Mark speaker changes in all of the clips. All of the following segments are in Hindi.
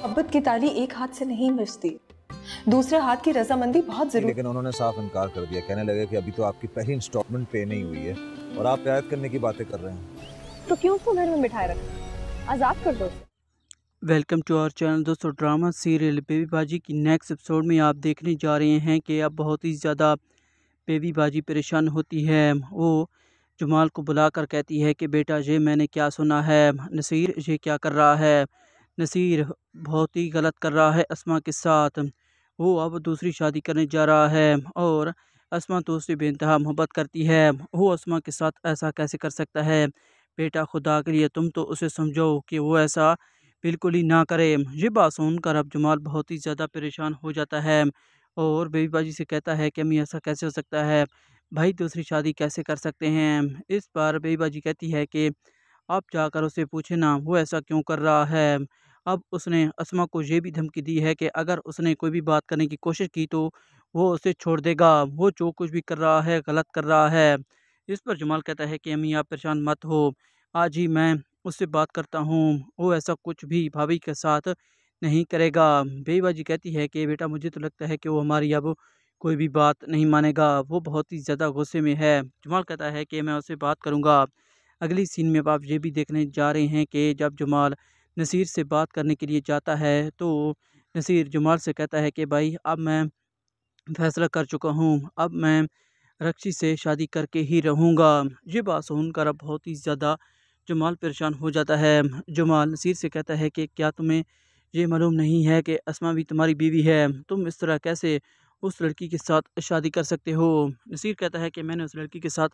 Speaker 1: मोहब्बत की ताली एक हाथ से नहीं बजती दूसरे हाथ की रजामंदी बहुत जरूरी लेकिन उन्होंने साफ इनकार कर दिया कहने लगे कि अभी तो आपकी पहली इंस्टॉलमेंट पे नहीं हुई है और आप रियायत करने की बातें कर रहे हैं तो क्यों उसको घर में बिठाए रखा आज़ाद कर दो वेलकम टू आवर चैनल दोस्तों ड्रामा सीरियल बेबी बाजी की नेक्स्ट एपिसोड में आप देखने जा रहे हैं कि अब बहुत ही ज़्यादा बेबी बाजी परेशान होती है वो जमाल को बुलाकर कहती है कि बेटा ये मैंने क्या सुना है नसीर ये क्या कर रहा है नसीर बहुत ही गलत कर रहा है असमा के साथ वो अब दूसरी शादी करने जा रहा है और असमा तो उससे बेनतहा मोहब्बत करती है वो असमा के साथ ऐसा कैसे कर सकता है बेटा खुदा के लिए तुम तो उसे समझो कि वो ऐसा बिल्कुल ही ना करे ये बात सुनकर अब जमाल बहुत ही ज़्यादा परेशान हो जाता है और बेबीबाजी से कहता है कि अम्मी ऐसा कैसे हो सकता है भाई दूसरी शादी कैसे कर सकते हैं इस पर बेबीबाजी कहती है कि आप जाकर उसे पूछे ना वो ऐसा क्यों कर रहा है अब उसने असमा को ये भी धमकी दी है कि अगर उसने कोई भी बात करने की कोशिश की तो वो उसे छोड़ देगा वो जो कुछ भी कर रहा है गलत कर रहा है इस पर जमाल कहता है कि अम्मी आप परेशान मत हो आज ही मैं उससे बात करता हूँ वो ऐसा कुछ भी भाभी के साथ नहीं करेगा बेबा जी कहती है कि बेटा मुझे तो लगता है कि वो हमारी अब कोई भी बात नहीं मानेगा वो बहुत ही ज़्यादा गुस्से में है जमाल कहता है कि मैं उससे बात करूँगा अगली सीन में आप ये भी देखने जा रहे हैं कि जब जमाल नसीर से बात करने के लिए जाता है तो नसीर जुमाल से कहता है कि भाई अब मैं फैसला कर चुका हूँ अब मैं रक्षी से शादी करके ही रहूँगा ये बात सुनकर अब बहुत ही ज़्यादा जुमाल परेशान हो जाता है जुमाल नसीर से कहता है कि क्या तुम्हें ये मालूम नहीं है कि असमा भी तुम्हारी बीवी है तुम इस तरह कैसे उस लड़की के साथ शादी कर सकते हो नसीर कहता है कि मैंने उस लड़की के साथ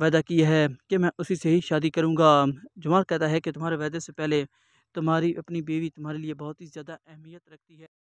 Speaker 1: वायदा किया है कि मैं उसी से ही शादी करूँगा जमाल कहता है कि तुम्हारे वायदे से पहले तुम्हारी अपनी बीवी तुम्हारे लिए बहुत ही ज़्यादा अहमियत रखती है